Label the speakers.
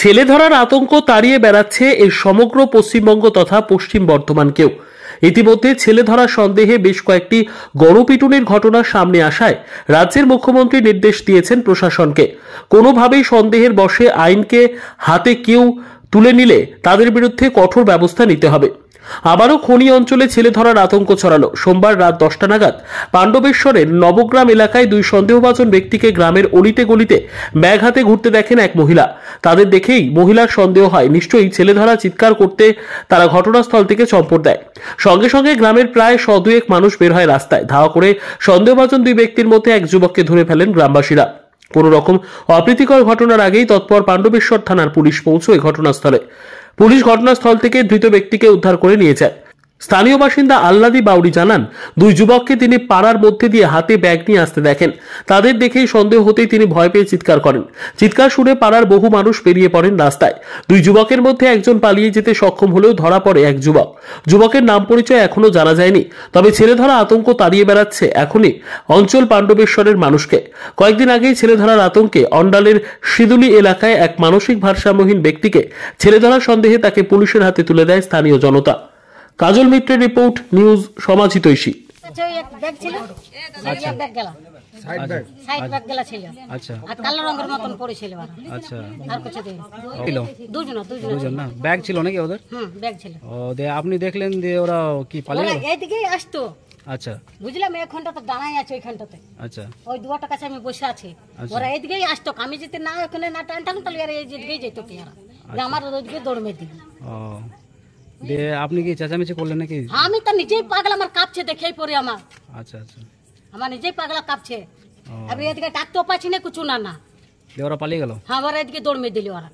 Speaker 1: ছেলে ধরার আতঙ্ক তাড়িয়ে বেড়াচ্ছে এই সমগ্র পশ্চিমবঙ্গ তথা পশ্চিম বর্ধমানকেও ইতিমধ্যে ছেলে ধরা সন্দেহে বেশ কয়েকটি গণপিটুনির ঘটনা সামনে আসায় রাজ্যের মুখ্যমন্ত্রী নির্দেশ দিয়েছেন প্রশাসনকে কোনোভাবেই সন্দেহের বসে আইনকে হাতে কেউ তুলে নিলে তাদের বিরুদ্ধে কঠোর ব্যবস্থা নিতে হবে আবারও খনি অঞ্চলে ছেলে ধরার আতঙ্ক ছড়ালো সোমবার রাত দশটা নাগাদ পাণ্ডবেশ্বরের নবগ্রাম এলাকায় দুই সন্দেহভাজন ব্যক্তিকে গ্রামের অলিতে গলিতে ব্যাগ হাতে ঘুরতে দেখেন এক মহিলা তাদের দেখেই মহিলার সন্দেহ হয় নিশ্চয়ই ছেলে ধরা চিৎকার করতে তারা ঘটনাস্থল থেকে চম্পট দেয় সঙ্গে সঙ্গে গ্রামের প্রায় শ দুয়েক মানুষ বের হয় রাস্তায় ধাওয়া করে সন্দেহভাজন দুই ব্যক্তির মধ্যে এক যুবককে ধরে ফেলেন গ্রামবাসীরা কোনো রকম অপ্রীতিকর ঘটনার আগেই তৎপর পাণ্ডবেশ্বর থানার পুলিশ পৌঁছয় ঘটনাস্থলে পুলিশ ঘটনাস্থল থেকে ধৃত ব্যক্তিকে উদ্ধার করে নিয়ে যায় স্থানীয় বাসিন্দা আল্লাদি বাউরি জানান দুই যুবককে তিনি পাড়ার মধ্যে দিয়ে হাতে ব্যাগ নিয়ে আসতে দেখেন তাদের দেখেই সন্দেহ হতেই তিনি ভয় পেয়ে চিৎকার করেন চিৎকার শুনে পাড়ার বহু মানুষ বেরিয়ে পড়েন রাস্তায় দুই যুবকের মধ্যে একজন পালিয়ে যেতে সক্ষম হলেও ধরা পড়ে এক যুবক যুবকের নাম পরিচয় এখনো জানা যায়নি তবে ছেলে ধরা আতঙ্ক তাড়িয়ে বেড়াচ্ছে এখনই অঞ্চল পাণ্ডবেশ্বরের মানুষকে কয়েকদিন আগেই ছেলে ধরার আতঙ্কে অন্ডালের শিদুলি এলাকায় এক মানসিক ভারসাম্যহীন ব্যক্তিকে ছেলে ধরার সন্দেহে তাকে পুলিশের হাতে তুলে দেয় স্থানীয় জনতা কাজল মিত্রের রিপোর্ট নিউজ সমাজিতৈষী
Speaker 2: ব্যাগ আচ্ছা, আচ্ছা। আচ্ছা।
Speaker 3: আপনি দেখলেন যে ওরা কি আসতো আচ্ছা
Speaker 2: বুঝলাম এখানটা তো দাঁড়াই আছে ওইখানটাতে আচ্ছা ওই দুয়াটা কাছে আমি বসে আছি ওরা এদিকেই আসতো আমি যেতে না ওখানে না টান টান তাহলে এদিকেই যেত কি আমার ওদিকে দৌড় মেয়ে
Speaker 3: আপনি কি চেঁচামেচি করলেন নাকি
Speaker 2: আমি তো নিজেই পাগলা আমার কাঁপছে দেখেই পড়ে আমার আচ্ছা আচ্ছা আমার নিজেই পাগলা কাঁপছে আমি এদিকে ডাক্তার পাচ্ছি না কিছু না না দিয়ে পালিয়ে গেল হ্যাঁ ওরা এদিকে দৌড় মেয়ে দিল ওরা